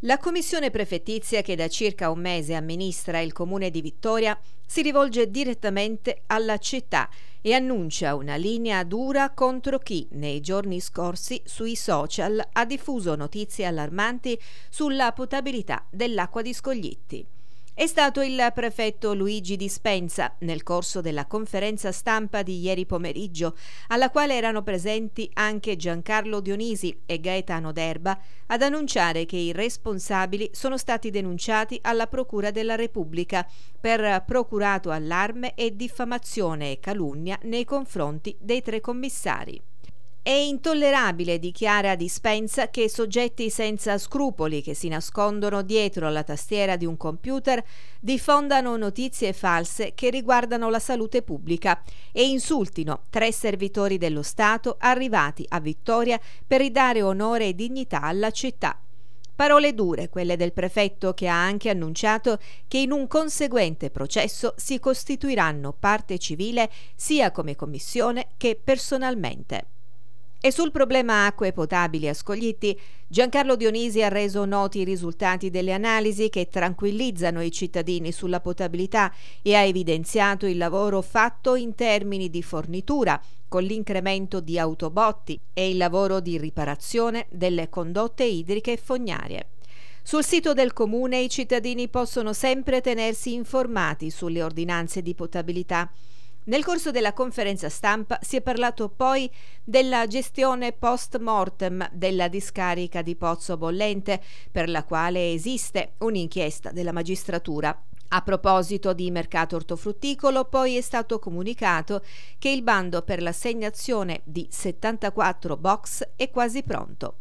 La commissione prefettizia che da circa un mese amministra il comune di Vittoria si rivolge direttamente alla città e annuncia una linea dura contro chi nei giorni scorsi sui social ha diffuso notizie allarmanti sulla potabilità dell'acqua di Scoglitti. È stato il prefetto Luigi Dispensa nel corso della conferenza stampa di ieri pomeriggio, alla quale erano presenti anche Giancarlo Dionisi e Gaetano Derba, ad annunciare che i responsabili sono stati denunciati alla Procura della Repubblica per procurato allarme e diffamazione e calunnia nei confronti dei tre commissari. È intollerabile, dichiara Dispensa, che soggetti senza scrupoli che si nascondono dietro la tastiera di un computer diffondano notizie false che riguardano la salute pubblica e insultino tre servitori dello Stato arrivati a Vittoria per ridare onore e dignità alla città. Parole dure quelle del prefetto che ha anche annunciato che in un conseguente processo si costituiranno parte civile sia come commissione che personalmente. E sul problema acque potabili a Scoglitti, Giancarlo Dionisi ha reso noti i risultati delle analisi che tranquillizzano i cittadini sulla potabilità e ha evidenziato il lavoro fatto in termini di fornitura, con l'incremento di autobotti e il lavoro di riparazione delle condotte idriche e fognarie. Sul sito del comune i cittadini possono sempre tenersi informati sulle ordinanze di potabilità. Nel corso della conferenza stampa si è parlato poi della gestione post mortem della discarica di Pozzo Bollente, per la quale esiste un'inchiesta della magistratura. A proposito di mercato ortofrutticolo, poi è stato comunicato che il bando per l'assegnazione di 74 box è quasi pronto.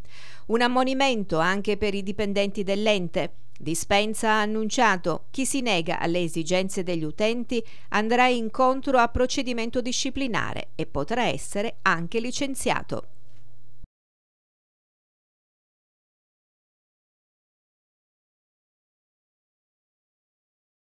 Un ammonimento anche per i dipendenti dell'ente. Dispensa ha annunciato chi si nega alle esigenze degli utenti andrà incontro a procedimento disciplinare e potrà essere anche licenziato.